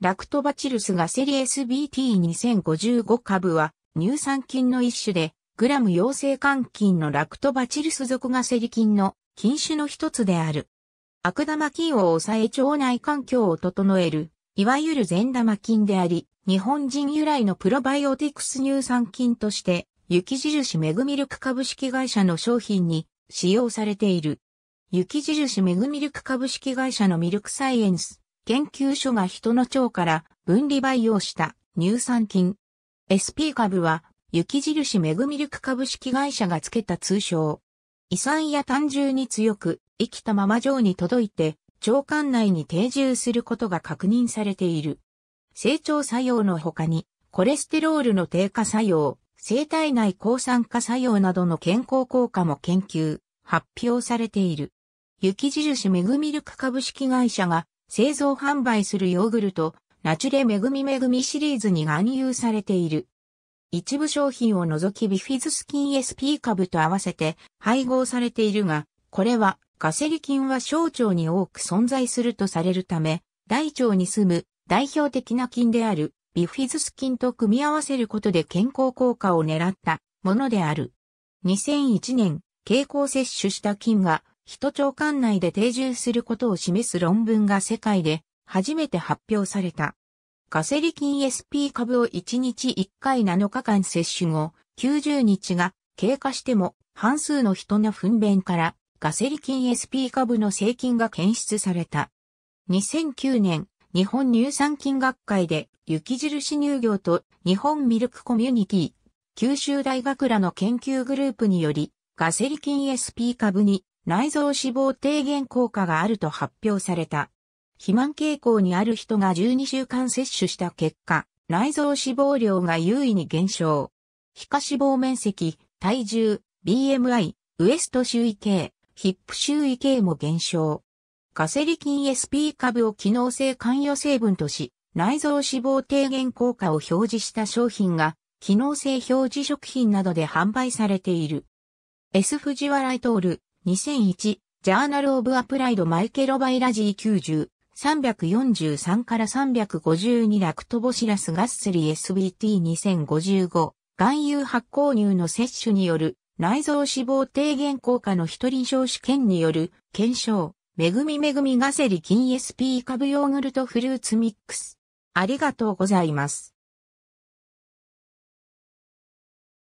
ラクトバチルスがセリ SBT2055 株は乳酸菌の一種でグラム陽性肝菌のラクトバチルス属がセリ菌の菌種の一つである。悪玉菌を抑え腸内環境を整える、いわゆる善玉菌であり、日本人由来のプロバイオティクス乳酸菌として、雪印メグミルク株式会社の商品に使用されている。雪印メグミルク株式会社のミルクサイエンス研究所が人の腸から分離培養した乳酸菌。SP 株は、雪印メグミルク株式会社がつけた通称。胃酸や単純に強く、生きたまま腸に届いて、腸管内に定住することが確認されている。成長作用の他に、コレステロールの低下作用、生体内抗酸化作用などの健康効果も研究、発表されている。雪印メグミルク株式会社が製造販売するヨーグルト、ナチュレめぐみめぐみシリーズに含有されている。一部商品を除きビフィズス菌 SP 株と合わせて配合されているが、これはガセリ菌は小腸に多く存在するとされるため、大腸に住む代表的な菌であるビフィズス菌と組み合わせることで健康効果を狙ったものである。2001年、経口摂取した菌が人長官内で定住することを示す論文が世界で初めて発表された。ガセリ菌 SP 株を1日1回7日間接種後、90日が経過しても半数の人の糞便からガセリ菌 SP 株の成菌が検出された。2009年、日本乳酸菌学会で雪印乳業と日本ミルクコミュニティ、九州大学らの研究グループにより、ガセリ菌 SP 株に内臓脂肪低減効果があると発表された。肥満傾向にある人が12週間摂取した結果、内臓脂肪量が優位に減少。皮下脂肪面積、体重、BMI、ウエスト周囲系、ヒップ周囲系も減少。ガセリ菌 SP 株を機能性関与成分とし、内臓脂肪低減効果を表示した商品が、機能性表示食品などで販売されている。S 藤原イトール、2001、ジャーナル・オブ・アプライド・マイケロバイラジー90、343から352ラクトボシラスガッセリ SBT2055、含有発酵乳の摂取による内臓脂肪低減効果の一人少子圏による検証、めぐみめぐみガセリ菌 SP 株ヨーグルトフルーツミックス。ありがとうございます。